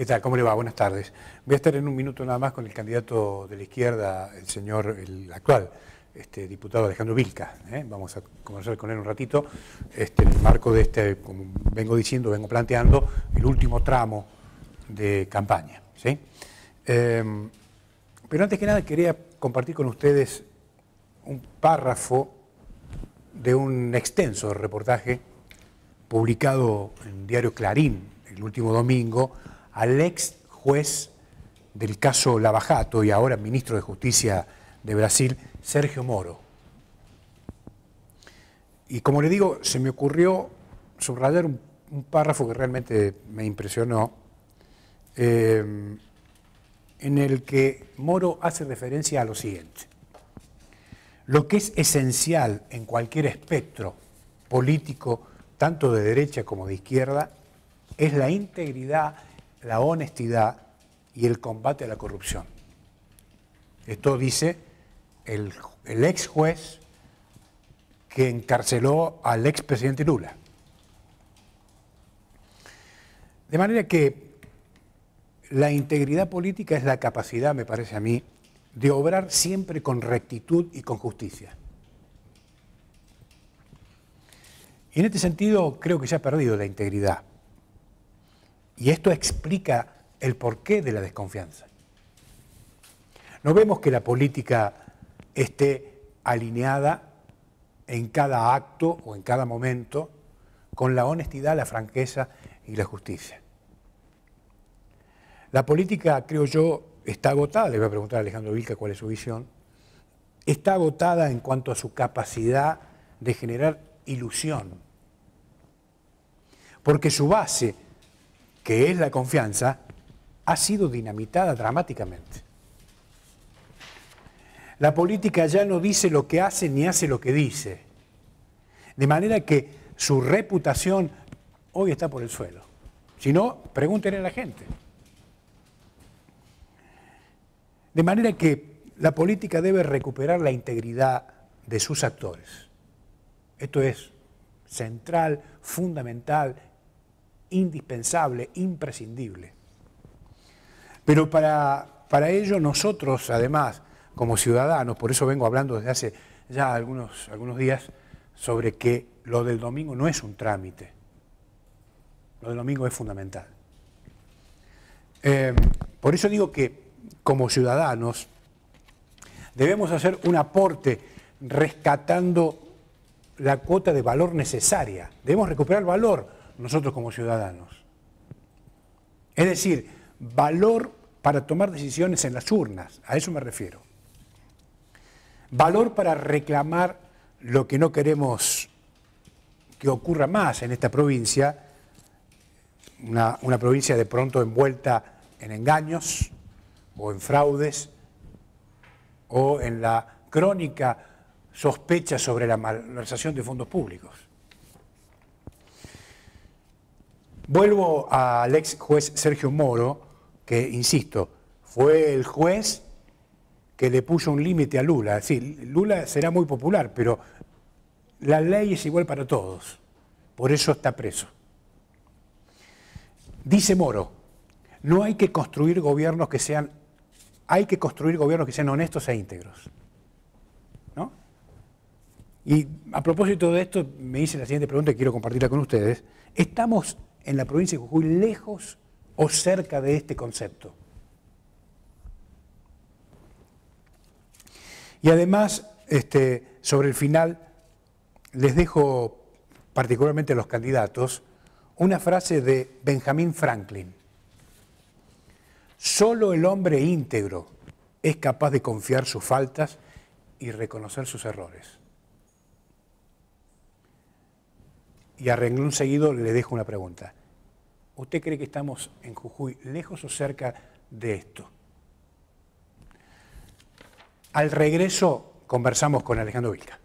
¿Qué tal? ¿Cómo le va? Buenas tardes. Voy a estar en un minuto nada más con el candidato de la izquierda, el señor, el actual, este, diputado Alejandro Vilca. ¿eh? Vamos a conversar con él un ratito. Este, en el marco de este, como vengo diciendo, vengo planteando, el último tramo de campaña. Em, pero antes que nada quería compartir con ustedes un párrafo de un extenso reportaje publicado en el diario Clarín el último domingo al ex juez del caso Lavajato y ahora ministro de Justicia de Brasil, Sergio Moro. Y como le digo, se me ocurrió subrayar un, párrafo que realmente me impresionó, eh, en el que Moro hace referencia a lo siguiente. Lo que es esencial en cualquier espectro político, tanto de derecha como de izquierda, es la integridad la honestidad y el combate a la corrupción. Esto dice el, ex juez que encarceló al ex presidente Lula. De manera que la integridad política es la capacidad, me parece a mí, de obrar siempre con rectitud y con justicia. Y en este sentido creo que se ha perdido la integridad y esto explica el porqué de la desconfianza. No vemos que la política esté alineada en cada acto o en cada momento con la honestidad, la franqueza y la justicia. La política, creo yo, está agotada, le voy a preguntar a Alejandro Vilca cuál es su visión, está agotada en cuanto a su capacidad de generar ilusión, porque su base que es la confianza, ha sido dinamitada dramáticamente. La política ya no dice lo que hace ni hace lo que dice. De manera que su reputación hoy está por el suelo. Si no, pregúntenle a la gente. De manera que la política debe recuperar la integridad de sus actores. Esto es central, fundamental, indispensable, imprescindible. Pero para, para ello nosotros, además, como ciudadanos, por eso vengo hablando desde hace ya algunos, algunos días sobre que lo del domingo no es un trámite, lo del domingo es fundamental. Em, por eso digo que como ciudadanos debemos hacer un aporte rescatando la cuota de valor necesaria, debemos recuperar valor nosotros como ciudadanos. Es decir, valor para tomar decisiones en las urnas, a eso me refiero. Valor para reclamar lo que no queremos que ocurra más en esta provincia, una, provincia de pronto envuelta en engaños o en fraudes o en la crónica sospecha sobre la malversación de fondos públicos. Vuelvo al ex juez Sergio Moro, que, insisto, fue el juez que le puso un límite a Lula. Sí, Lula será muy popular, pero la ley es igual para todos. Por eso está preso. Dice Moro, no hay que construir gobiernos que sean, hay que construir gobiernos que sean honestos e íntegros. Y a propósito de esto, me hice la siguiente pregunta y quiero compartirla con ustedes. ¿Estamos en la provincia de Jujuy lejos o cerca de este concepto. Y además, este, sobre el final, les dejo particularmente a los candidatos una frase de Benjamin Franklin. Solo el hombre íntegro es capaz de confiar sus faltas y reconocer sus errores. y a renglón seguido le dejo una pregunta. ¿Usted cree que estamos en Jujuy lejos o cerca de esto? Al regreso conversamos con Alejandro Vilca.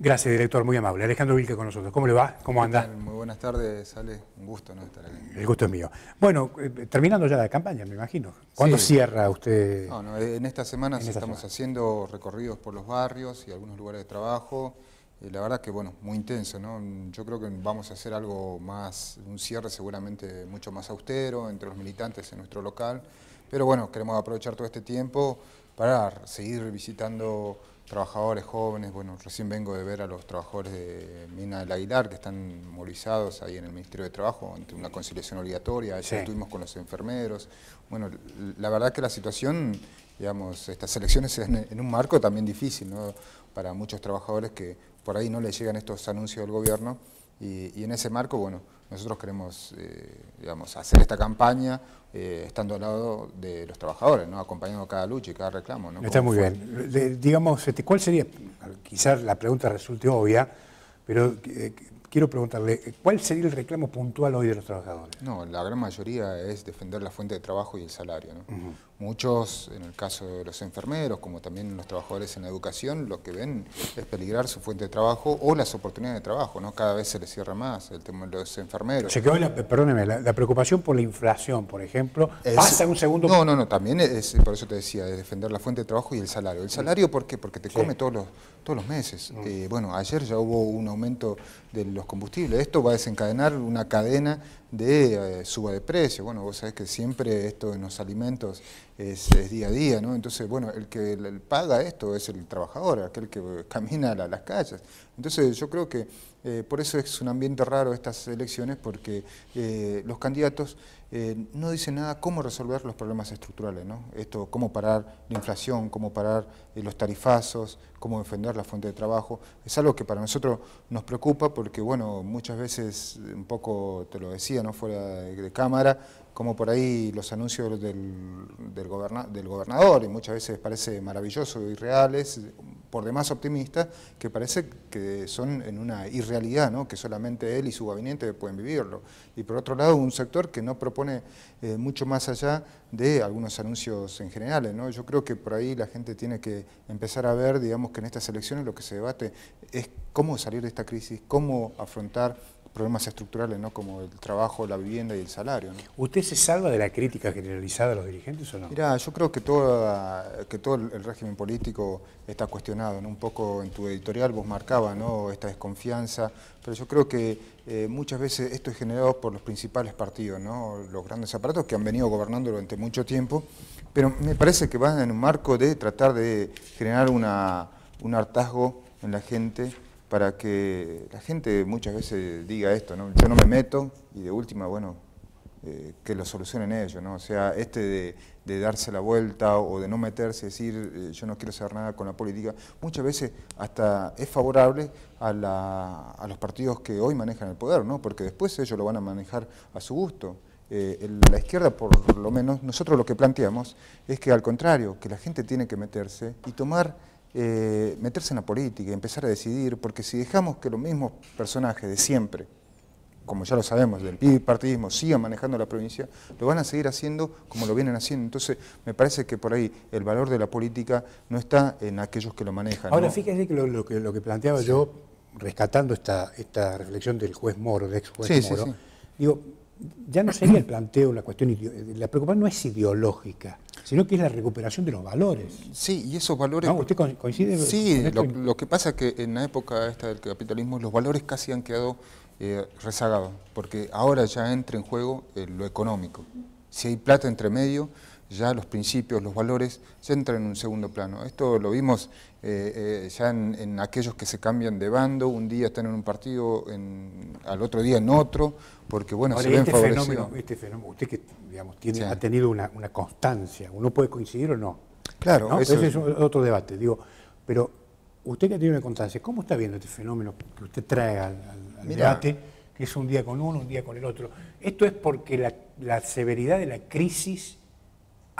Gracias, director, muy amable. Alejandro Vilca con nosotros. ¿Cómo le va? ¿Cómo anda? Buenas tardes, Ale. Un gusto estar aquí. El gusto es mío. Bueno, eh, terminando ya la campaña, me imagino. ¿Cuándo cierra usted? No, no, eh, en esta semana estamos haciendo recorridos por los barrios y algunos lugares de trabajo. Eh, la verdad que, bueno, muy intenso, ¿no? Yo creo que vamos a hacer algo más, un cierre seguramente mucho más austero entre los militantes en nuestro local. Pero bueno, queremos aprovechar todo este tiempo para seguir visitando trabajadores jóvenes, bueno, recién vengo de ver a los trabajadores de Mina del Aguilar que están movilizados ahí en el Ministerio de Trabajo ante una conciliación obligatoria, ayer estuvimos con los enfermeros, bueno, la verdad que la situación, digamos, estas elecciones en un marco también difícil, ¿no? Para muchos trabajadores que por ahí no les llegan estos anuncios del gobierno y en ese marco, bueno, nosotros queremos eh, digamos, hacer esta campaña eh, estando al lado de los trabajadores, ¿no? acompañando cada lucha y cada reclamo. Está muy bien. digamos, este, ¿cuál sería, quizás la pregunta resulte obvia, pero eh, quiero preguntarle, ¿cuál sería el reclamo puntual hoy de los trabajadores? No, la gran mayoría es defender la fuente de trabajo y el salario. ¿no? Muchos, en el caso de los enfermeros, como también los trabajadores en la educación, lo que ven es peligrar su fuente de trabajo o las oportunidades de trabajo, ¿no? Cada vez se les cierra más el tema de los enfermeros. Se la, perdóneme, la, preocupación por la inflación, por ejemplo, pasa pasa un segundo... No, no, no, también es, por eso te decía, de defender la fuente de trabajo y el salario. ¿El salario por qué? Porque te come todos, los, todos los meses. Mm. Eh, bueno, ayer ya hubo un aumento de los combustibles. Esto va a desencadenar una cadena de eh, suba de precios. Bueno, vos sabés que siempre esto en los alimentos es, día a día, ¿no? Entonces, bueno, el que paga esto es el trabajador, aquel que camina a las calles. Entonces, yo creo que eh, por eso es un ambiente raro estas elecciones, porque eh, los candidatos eh, no dicen nada cómo resolver los problemas estructurales, ¿no? Esto, cómo parar la inflación, cómo parar los tarifazos, cómo defender la fuente de trabajo. Es algo que para nosotros nos preocupa porque, bueno, muchas veces, un poco te lo decía, ¿no? Fuera de cámara, como por ahí los anuncios del, gobernador, y muchas veces parece maravilloso, irreales, por demás optimistas, que parece que son en una irrealidad, ¿no? que solamente él y su gabinete pueden vivirlo. Y por otro lado, un sector que no propone eh, mucho más allá de algunos anuncios en general. ¿no? Yo creo que por ahí la gente tiene que empezar a ver, digamos, que en estas elecciones lo que se debate es cómo salir de esta crisis, cómo afrontar problemas estructurales, ¿no? Como el trabajo, la vivienda y el salario. ¿Usted se salva de la crítica generalizada a los dirigentes o no? Mirá, yo creo que, que todo el régimen político está cuestionado, ¿no? Un poco en tu editorial vos marcabas, ¿no? Esta desconfianza, pero yo creo que eh, muchas veces esto es generado por los principales partidos, ¿no? Los grandes aparatos que han venido gobernando durante mucho tiempo, pero me parece que van en un marco de tratar de generar una, un hartazgo en la gente para que la gente muchas veces diga esto, ¿no? yo no me meto y de última, bueno, eh, que lo solucionen ellos, ¿no? o sea, este de, darse la vuelta o de no meterse, decir eh, yo no quiero hacer nada con la política, muchas veces hasta es favorable a, los partidos que hoy manejan el poder, ¿no? porque después ellos lo van a manejar a su gusto. Eh, la izquierda, por lo menos, nosotros lo que planteamos es que al contrario, que la gente tiene que meterse y tomar eh, meterse en la política y empezar a decidir, porque si dejamos que los mismos personajes de siempre, como ya lo sabemos, del bipartidismo, sigan manejando la provincia, lo van a seguir haciendo como lo vienen haciendo. Entonces, me parece que por ahí el valor de la política no está en aquellos que lo manejan. Ahora, fíjese que lo, que planteaba yo, rescatando esta, esta reflexión del juez Moro, del ex juez Moro, digo, ya no sería el planteo, la cuestión, la preocupación no es ideológica, sino que es la recuperación de los valores. Sí, y esos valores... ¿No? ¿Usted coincide? Sí, lo, que pasa es que en la época esta del capitalismo los valores casi han quedado eh, rezagados, porque ahora ya entra en juego eh, lo económico. Si hay plata entre medio, ya los principios, los valores, se entran en un segundo plano. Esto lo vimos eh, eh, ya en, aquellos que se cambian de bando, un día están en un partido, al otro día en otro, porque bueno, se ven este favorecidos. este fenómeno, usted que digamos, ha tenido una, constancia, uno puede coincidir o no. Claro, Ese es otro debate, digo, pero usted que ha tenido una constancia, ¿cómo está viendo este fenómeno que usted trae al, debate? Que es un día con uno, un día con el otro. Esto es porque la, la severidad de la crisis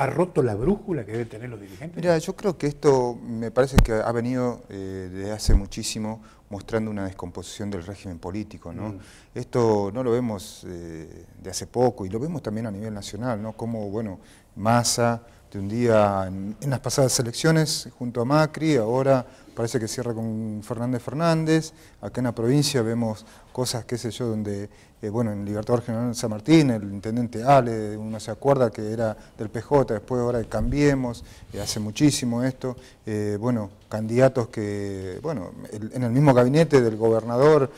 ha roto la brújula que deben tener los dirigentes? Mira, yo creo que esto me parece que ha venido eh, desde hace muchísimo mostrando una descomposición del régimen político. ¿no? Mm. Esto no lo vemos eh, de hace poco y lo vemos también a nivel nacional, ¿no? como bueno, Massa de un día en, en las pasadas elecciones junto a Macri, ahora parece que cierra con Fernández Fernández, acá en la provincia vemos cosas, qué sé yo, donde eh, bueno, en Libertador General San Martín, el intendente Ale, uno se acuerda que era del PJ, después ahora Cambiemos, eh, hace muchísimo esto, eh, bueno, candidatos que, bueno, en el mismo gabinete del gobernador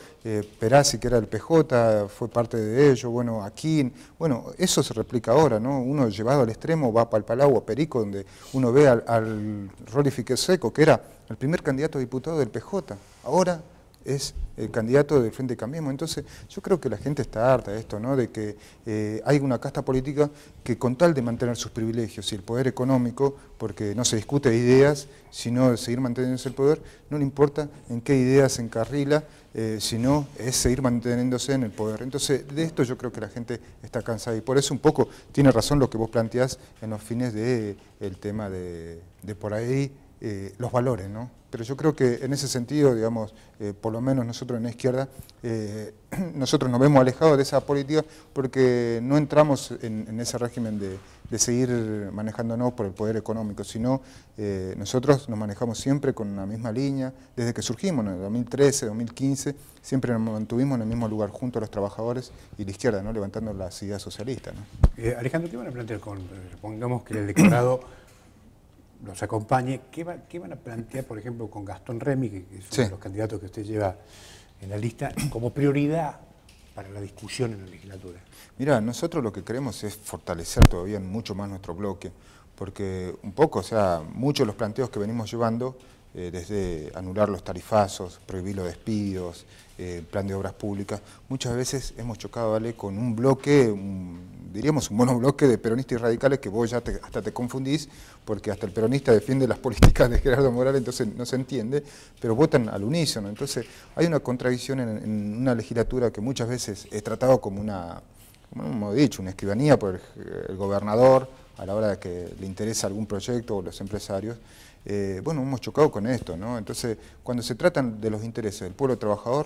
Perazzi, que era del PJ, fue parte de ello, bueno, Aquín, bueno, eso se replica ahora, ¿no? Uno llevado al extremo va para el Palau a Perico, donde uno ve al, Rolifique Seco, que era el primer candidato diputado del PJ, ahora es el candidato del Frente Cambiemos. Entonces, yo creo que la gente está harta de esto, ¿no? De que eh, hay una casta política que con tal de mantener sus privilegios y el poder económico, porque no se discute de ideas, sino de seguir manteniéndose el poder, no le importa en qué ideas se encarrila, eh, sino es seguir manteniéndose en el poder. Entonces, de esto yo creo que la gente está cansada y por eso un poco tiene razón lo que vos planteás en los fines del de, el tema de, por ahí eh, los valores, ¿no? pero yo creo que en ese sentido, digamos, eh, por lo menos nosotros en la izquierda, eh, nosotros nos vemos alejados de esa política porque no entramos en, ese régimen de, de, seguir manejándonos por el poder económico, sino eh, nosotros nos manejamos siempre con la misma línea, desde que surgimos, en el 2013, 2015, siempre nos mantuvimos en el mismo lugar junto a los trabajadores y la izquierda, ¿no? levantando la ideas socialista. ¿no? Alejandro, ¿qué van a plantear con, pongamos que el electorado nos acompañe, ¿qué, van a plantear, por ejemplo, con Gastón Remy, que es uno de los candidatos que usted lleva en la lista, como prioridad para la discusión en la legislatura? Mira, nosotros lo que queremos es fortalecer todavía mucho más nuestro bloque, porque un poco, o sea, muchos de los planteos que venimos llevando, eh, desde anular los tarifazos, prohibir los despidos, eh, plan de obras públicas, muchas veces hemos chocado, ¿vale?, con un bloque, un, diríamos, un monobloque de peronistas y radicales que vos ya hasta te confundís, porque hasta el peronista defiende las políticas de Gerardo Morales, entonces no se entiende, pero votan al unísono. Entonces hay una contradicción en, una legislatura que muchas veces es tratado como una, como hemos dicho, una escribanía por el, gobernador a la hora de que le interesa algún proyecto o los empresarios. Eh, bueno, hemos chocado con esto, ¿no? Entonces, cuando se tratan de los intereses del pueblo trabajador,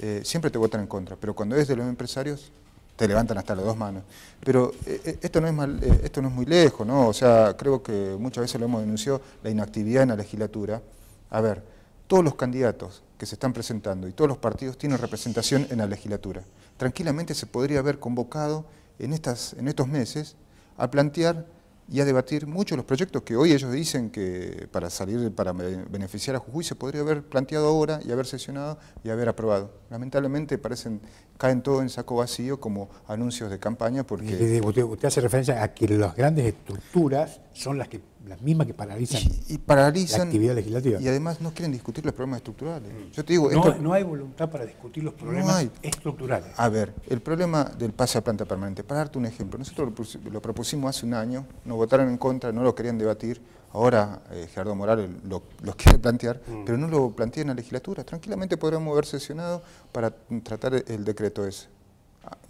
eh, siempre te votan en contra, pero cuando es de los empresarios, te levantan hasta las dos manos. Pero eh, eh, esto, no es mal, eh, esto no es muy lejos, ¿no? O sea, creo que muchas veces lo hemos denunciado, la inactividad en la legislatura. A ver, todos los candidatos que se están presentando y todos los partidos tienen representación en la legislatura. Tranquilamente se podría haber convocado en, estas, en estos meses a plantear y a debatir muchos los proyectos que hoy ellos dicen que para salir, para beneficiar a Jujuy, se podría haber planteado ahora y haber sesionado y haber aprobado. Lamentablemente parecen caen todo en saco vacío como anuncios de campaña porque... Usted, hace referencia a que las grandes estructuras son las que las mismas que paralizan, y, la actividad legislativa. Y además no quieren discutir los problemas estructurales. Yo no, hay voluntad para discutir los problemas estructurales. A ver, el problema del pase a planta permanente, para darte un ejemplo, nosotros lo propusimos hace un año, nos votaron en contra, no lo querían debatir, Ahora eh, Gerardo Morales lo, quiere plantear, mm. pero no lo plantea en la legislatura. Tranquilamente podríamos haber sesionado para tratar el decreto ese.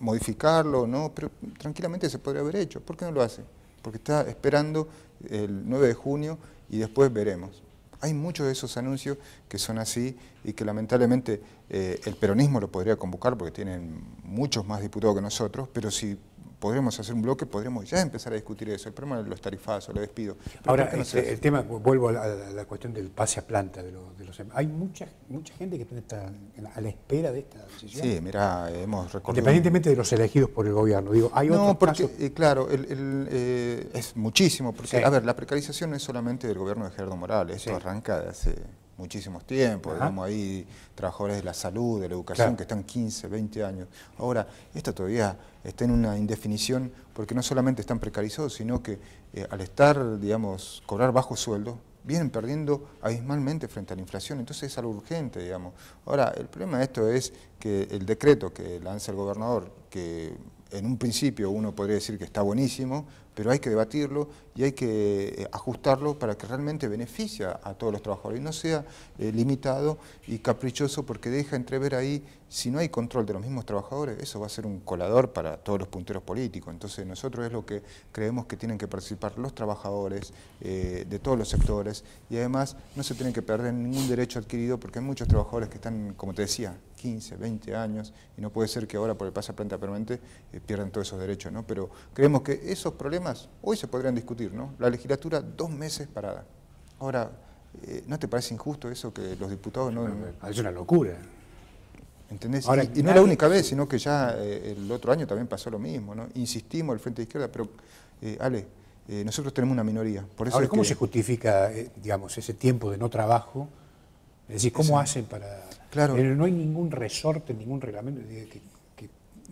Modificarlo, no, pero tranquilamente se podría haber hecho. ¿Por qué no lo hace? Porque está esperando el 9 de junio y después veremos. Hay muchos de esos anuncios que son así y que lamentablemente eh, el peronismo lo podría convocar porque tienen muchos más diputados que nosotros, pero si podremos hacer un bloque, podremos ya empezar a discutir eso. El problema de los tarifazos, lo despido. Ahora, este, el tema, vuelvo a la, cuestión del pase a planta. de, los de los em, Hay mucha, mucha gente que está a la espera de esta decisión. Sí, mira, hemos Independientemente de los elegidos por el gobierno, digo, hay No, porque, eh, claro, eh, es muchísimo. Porque, a ver, la precarización no es solamente del gobierno de Gerardo Morales, sí. esto arranca de hace muchísimos tiempos, tenemos digamos, ahí trabajadores de la salud, de la educación, que están 15, 20 años. Ahora, esto todavía está en una indefinición, porque no solamente están precarizados, sino que eh, al estar, digamos, cobrar bajo sueldo, vienen perdiendo abismalmente frente a la inflación, entonces es algo urgente, digamos. Ahora, el problema de esto es que el decreto que lanza el gobernador, que en un principio uno podría decir que está buenísimo, pero hay que debatirlo y hay que eh, ajustarlo para que realmente beneficia a todos los trabajadores y no sea eh, limitado y caprichoso porque deja entrever ahí, si no hay control de los mismos trabajadores, eso va a ser un colador para todos los punteros políticos. Entonces nosotros es lo que creemos que tienen que participar los trabajadores eh, de todos los sectores y además no se tienen que perder ningún derecho adquirido porque hay muchos trabajadores que están, como te decía, 15, 20 años y no puede ser que ahora por el pase a planta permanente pierdan todos esos derechos. ¿no? Pero creemos que esos problemas hoy se podrían discutir, ¿no? La legislatura dos meses parada. Ahora, eh, ¿no te parece injusto eso que los diputados no... Es una locura. ¿Entendés? y, no es la única vez, sino que ya eh, el otro año también pasó lo mismo, ¿no? Insistimos, el Frente de Izquierda, pero, eh, Ale, nosotros tenemos una minoría. Ahora, ¿cómo se justifica, digamos, ese tiempo de no trabajo? Es decir, ¿cómo hacen para...? Claro. Pero no hay ningún resorte, ningún reglamento que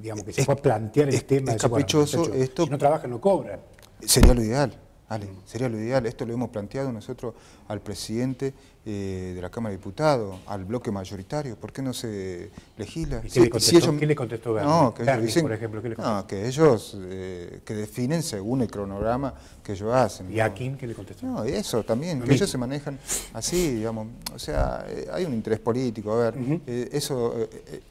digamos, que se es, plantear el tema. de caprichoso esto. Si no trabajan, no cobran. Sería lo ideal, Ale, mm. sería lo ideal. Esto lo hemos planteado nosotros al presidente eh, de la Cámara de Diputados, al bloque mayoritario, ¿por qué no se legisla? ¿Y le contestó, le contestó No, que por ejemplo, que ellos eh, que definen según el cronograma que ellos hacen. ¿Y a quién que le contestó? No, eso también, que ellos se manejan así, digamos. O sea, eh, hay un interés político. A ver, eso,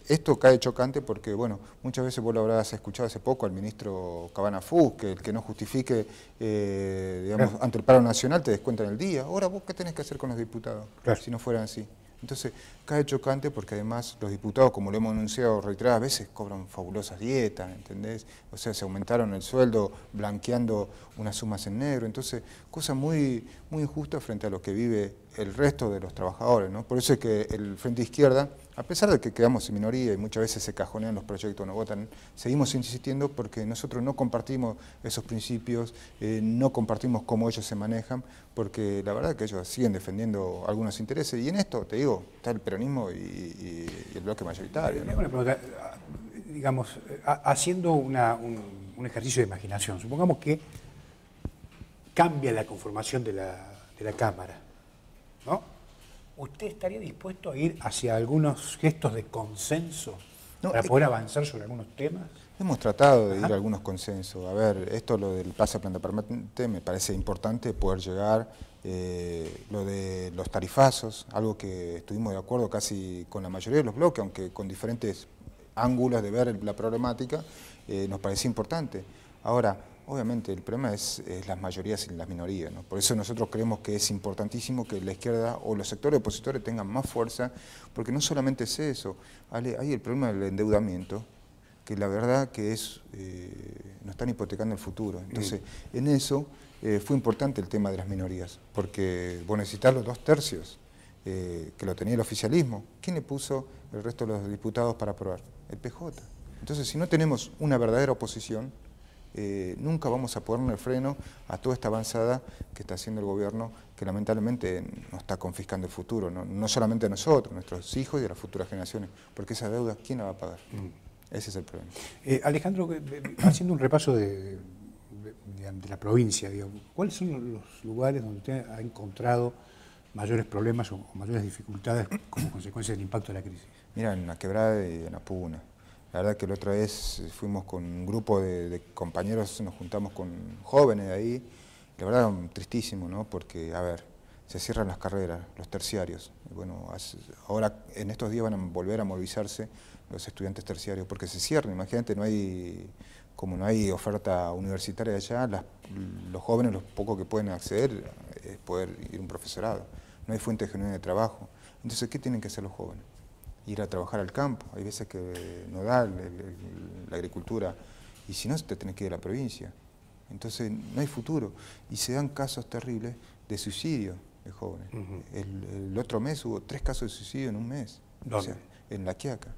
esto cae chocante porque, bueno, muchas veces vos lo habrás escuchado hace poco al ministro Cabana Fus, que el que no justifique, digamos, ante el paro nacional te descuentan el día. Ahora vos, ¿qué tenés que hacer con los diputados? si no fuera así. Entonces, cae chocante porque además los diputados, como lo hemos anunciado a veces, cobran fabulosas dietas, ¿entendés? O sea, se aumentaron el sueldo blanqueando unas sumas en negro. Entonces, cosa muy, muy injusta frente a lo que vive el resto de los trabajadores. ¿no? Por eso es que el Frente Izquierda, a pesar de que quedamos en minoría y muchas veces se cajonean los proyectos, no votan, seguimos insistiendo porque nosotros no compartimos esos principios, eh, no compartimos cómo ellos se manejan, porque la verdad es que ellos siguen defendiendo algunos intereses. Y en esto, te digo, está el peronismo y, el bloque mayoritario. Bueno, digamos, haciendo un, ejercicio de imaginación, supongamos que cambia la conformación de la Cámara. ¿no? ¿Usted estaría dispuesto a ir hacia algunos gestos de consenso no, para poder avanzar sobre algunos temas? Hemos tratado de ir a algunos consensos. A ver, esto lo del Plaza Planta Permanente me parece importante poder llegar. Eh, lo de los tarifazos, algo que estuvimos de acuerdo casi con la mayoría de los bloques, aunque con diferentes ángulos de ver la problemática, eh, nos parece importante. Ahora, Obviamente, el problema es, las mayorías y las minorías. ¿no? Por eso nosotros creemos que es importantísimo que la izquierda o los sectores opositores tengan más fuerza, porque no solamente es eso, hay el problema del endeudamiento, que la verdad que es eh, nos están hipotecando el futuro. Entonces, en eso eh, fue importante el tema de las minorías, porque bueno necesitas los dos tercios, eh, que lo tenía el oficialismo. ¿Quién le puso el resto de los diputados para aprobar? El PJ. Entonces, si no tenemos una verdadera oposición, eh, nunca vamos a ponerle freno a toda esta avanzada que está haciendo el gobierno, que lamentablemente nos está confiscando el futuro, no, solamente a nosotros, a nuestros hijos y a las futuras generaciones, porque esa deuda, ¿quién la va a pagar? Mm. Ese es el problema. Eh, Alejandro, eh, haciendo un repaso de, de, la provincia, ¿cuáles son los lugares donde usted ha encontrado mayores problemas o, mayores dificultades como consecuencia del impacto de la crisis? Mira, en la quebrada y en la puna la verdad que la otra vez fuimos con un grupo de, compañeros, nos juntamos con jóvenes de ahí. La verdad, tristísimo, ¿no? Porque, a ver, se cierran las carreras, los terciarios. Bueno, ahora en estos días van a volver a movilizarse los estudiantes terciarios porque se cierran. Imagínate, no hay, como no hay oferta universitaria allá, los jóvenes, los pocos que pueden acceder es poder ir a un profesorado. No hay fuente genuina de trabajo. Entonces, ¿qué tienen que hacer los jóvenes? ir a trabajar al campo. Hay veces que no da la agricultura y si no, te tenés que ir a la provincia. Entonces no hay futuro. Y se dan casos terribles de suicidio de jóvenes. el, otro mes hubo tres casos de suicidio en un mes. en La Quiaca.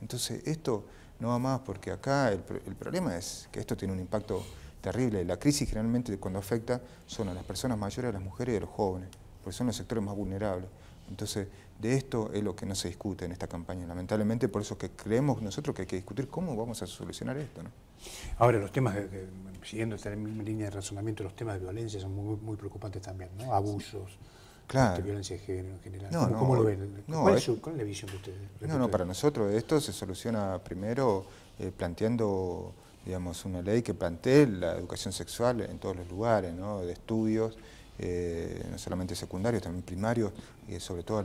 Entonces esto no va más porque acá el, el problema es que esto tiene un impacto terrible. La crisis generalmente cuando afecta son a las personas mayores, a las mujeres y a los jóvenes, porque son los sectores más vulnerables. Entonces, de esto es lo que no se discute en esta campaña. Lamentablemente, por eso que creemos nosotros que hay que discutir cómo vamos a solucionar esto. ¿no? Ahora, los temas, siguiendo esta misma línea de razonamiento, los temas de violencia son muy, preocupantes también, ¿no? Abusos. Este, violencia de género en general. ¿Cómo, lo ven? ¿Cuál, es ¿Cuál, es la visión de ustedes? No, no, para nosotros esto se soluciona primero eh, planteando digamos, una ley que plantee la educación sexual en todos los lugares, ¿no? de estudios, eh, no solamente secundarios, también primarios, y sobre todo a,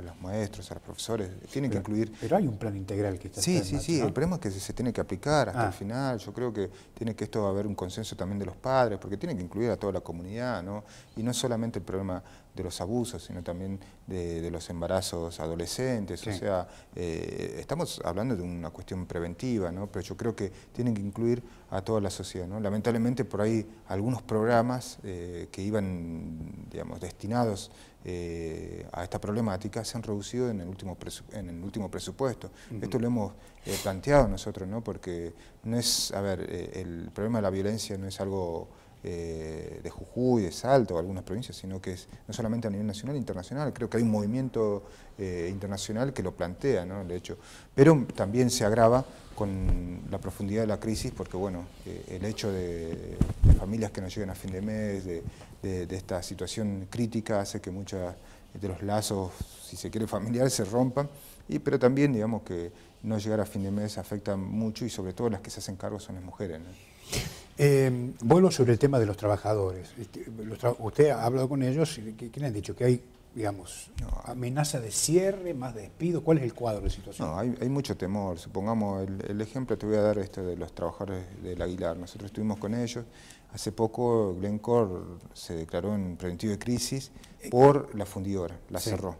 los maestros, a los profesores, tienen que incluir... Pero hay un plan integral que está Sí, sí, sí, el problema es que se, tiene que aplicar hasta el ah. final, yo creo que tiene que esto haber un consenso también de los padres, porque tiene que incluir a toda la comunidad, ¿no? Y no solamente el problema de los abusos, sino también de, los embarazos adolescentes, o sea, eh, estamos hablando de una cuestión preventiva, ¿no? Pero yo creo que tienen que incluir a toda la sociedad, ¿no? Lamentablemente por ahí algunos programas eh, que iban, digamos, destinados eh, a esta problemática se han reducido en el último, en el último presupuesto. Esto lo hemos eh, planteado nosotros, ¿no? porque no es, a ver, eh, el problema de la violencia no es algo eh, de Jujuy, de Salto, algunas provincias, sino que es no solamente a nivel nacional, e internacional. Creo que hay un movimiento eh, internacional que lo plantea, ¿no? De hecho, pero también se agrava con la profundidad de la crisis, porque bueno, eh, el hecho de, familias que no llegan a fin de mes, de, esta situación crítica, hace que muchos de los lazos, si se quiere, familiares se rompan. Y, pero también, digamos, que no llegar a fin de mes afecta mucho y sobre todo las que se hacen cargo son las mujeres. Eh, vuelvo sobre el tema de los trabajadores. Este, usted ha hablado con ellos, ¿qué, qué han dicho? Que hay, digamos, amenaza de cierre, más despido. ¿Cuál es el cuadro de situación? No, hay, mucho temor. Supongamos, el, ejemplo te voy a dar este de los trabajadores del Aguilar. Nosotros estuvimos con ellos. Hace poco Glencore se declaró en preventivo de crisis eh. por la fundidora, la cerró,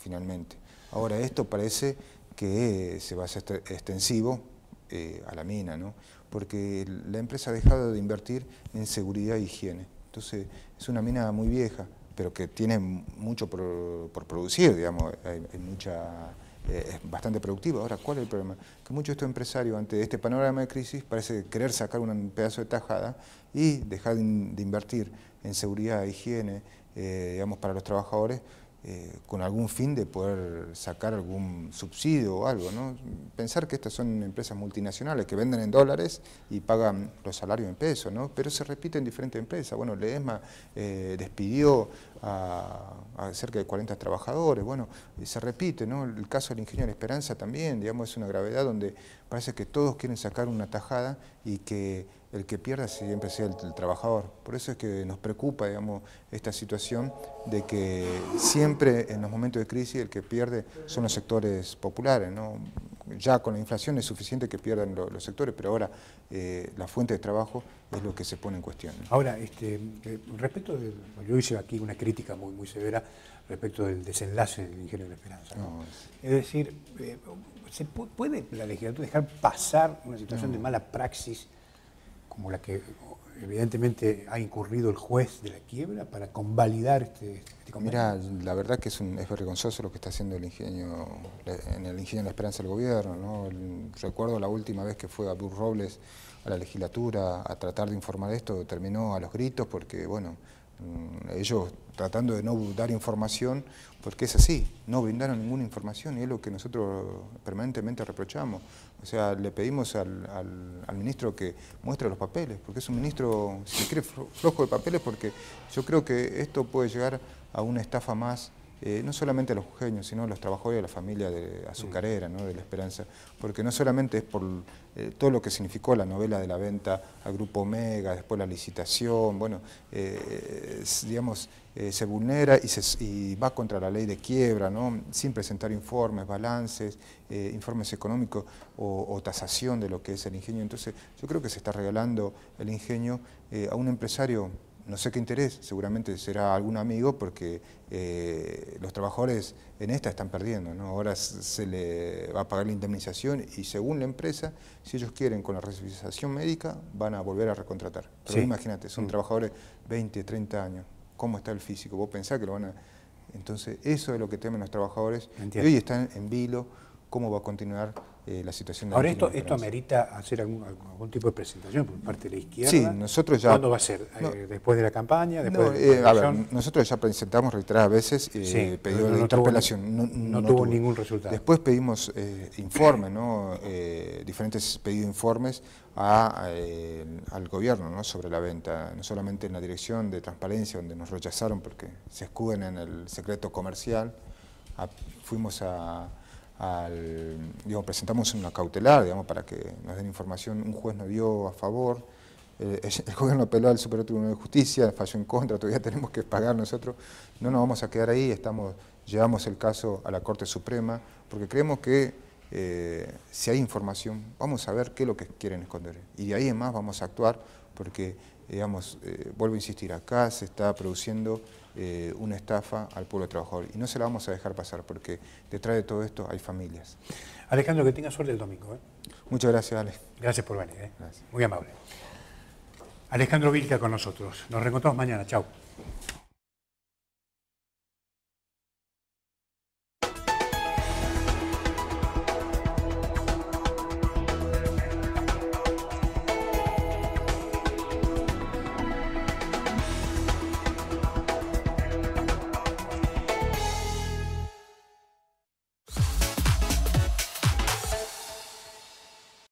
finalmente. Ahora, esto parece que se va a hacer este, extensivo eh, a la mina, ¿no? porque la empresa ha dejado de invertir en seguridad e higiene. Entonces, es una mina muy vieja, pero que tiene mucho por, producir, digamos, hay, mucha, eh, es bastante productiva. Ahora, ¿cuál es el problema? Que muchos de estos empresarios, ante este panorama de crisis, parece querer sacar un pedazo de tajada y dejar de, invertir en seguridad, e higiene, eh, digamos, para los trabajadores, eh, con algún fin de poder sacar algún subsidio o algo. ¿no? Pensar que estas son empresas multinacionales que venden en dólares y pagan los salarios en pesos, pero se repite en diferentes empresas. Bueno, Leesma eh, despidió a, cerca de 40 trabajadores, bueno, y se repite, el caso del ingeniero de la esperanza también, digamos, es una gravedad donde parece que todos quieren sacar una tajada y que el que pierda siempre sea el, trabajador. Por eso es que nos preocupa, digamos, esta situación de que siempre en los momentos de crisis el que pierde son los sectores populares, Ya con la inflación es suficiente que pierdan los sectores, pero ahora eh, la fuente de trabajo es lo que se pone en cuestión. Ahora, este, eh, respecto de, yo hice aquí una crítica muy, severa respecto del desenlace del ingeniero de Esperanza. es... decir, eh, ¿se puede la legislatura dejar pasar una situación de mala praxis como la que evidentemente ha incurrido el juez de la quiebra para convalidar este, este Mira, la verdad que es, vergonzoso lo que está haciendo el ingenio, en el ingenio de la esperanza del gobierno. ¿no? recuerdo la última vez que fue a Bruce Robles a la legislatura a tratar de informar esto, terminó a los gritos porque, bueno, mm, ellos tratando de no dar información, porque es así, no brindaron ninguna información y es lo que nosotros permanentemente reprochamos. O sea, le pedimos al, ministro que muestre los papeles, porque es un ministro, si quiere, flojo de papeles, porque yo creo que esto puede llegar a una estafa más, eh, no solamente a los jujeños, sino a los trabajadores de la familia de azucarera, ¿no? de la esperanza, porque no solamente es por eh, todo lo que significó la novela de la venta a Grupo Omega, después la licitación, bueno, eh, digamos, eh, se vulnera y, se, va contra la ley de quiebra, ¿no? sin presentar informes, balances, eh, informes económicos o, tasación de lo que es el ingenio. Entonces yo creo que se está regalando el ingenio eh, a un empresario, no sé qué interés, seguramente será algún amigo porque los trabajadores en esta están perdiendo. Ahora se le va a pagar la indemnización y según la empresa, si ellos quieren con la revisación médica, van a volver a recontratar. Pero imagínate, son mm. trabajadores 20, 30 años cómo está el físico. Vos pensás que lo van a... Entonces, eso es lo que temen los trabajadores. Y hoy están en vilo cómo va a continuar eh, situación de Ahora, esto, esto amerita hacer algún, algún, tipo de presentación por parte de la izquierda. Sí, nosotros ya. ¿Cuándo va a ser? Eh, ¿Después de la campaña? Eh, a ver, nosotros ya presentamos reiteradas veces y pedido no, de interpelación. no, tuvo, ningún resultado. Después pedimos informes, ¿no? diferentes pedidos de informes al gobierno sobre la venta, no solamente en la dirección de transparencia, donde nos rechazaron porque se escuden en el secreto comercial, fuimos a, al, digamos, presentamos una cautelar, digamos, para que nos den información, un juez nos dio a favor, eh, el, juez gobierno apeló al Superior Tribunal de Justicia, falló en contra, todavía tenemos que pagar nosotros, no nos vamos a quedar ahí, estamos, llevamos el caso a la Corte Suprema, porque creemos que eh, si hay información, vamos a ver qué es lo que quieren esconder. Y de ahí en más vamos a actuar, porque digamos, eh, vuelvo a insistir, acá se está produciendo eh, una estafa al pueblo trabajador y no se la vamos a dejar pasar porque detrás de todo esto hay familias. Alejandro, que tenga suerte el domingo. ¿eh? Muchas gracias, Alex. Gracias por venir, muy amable. Alejandro Vilca con nosotros. Nos reencontramos mañana, chao.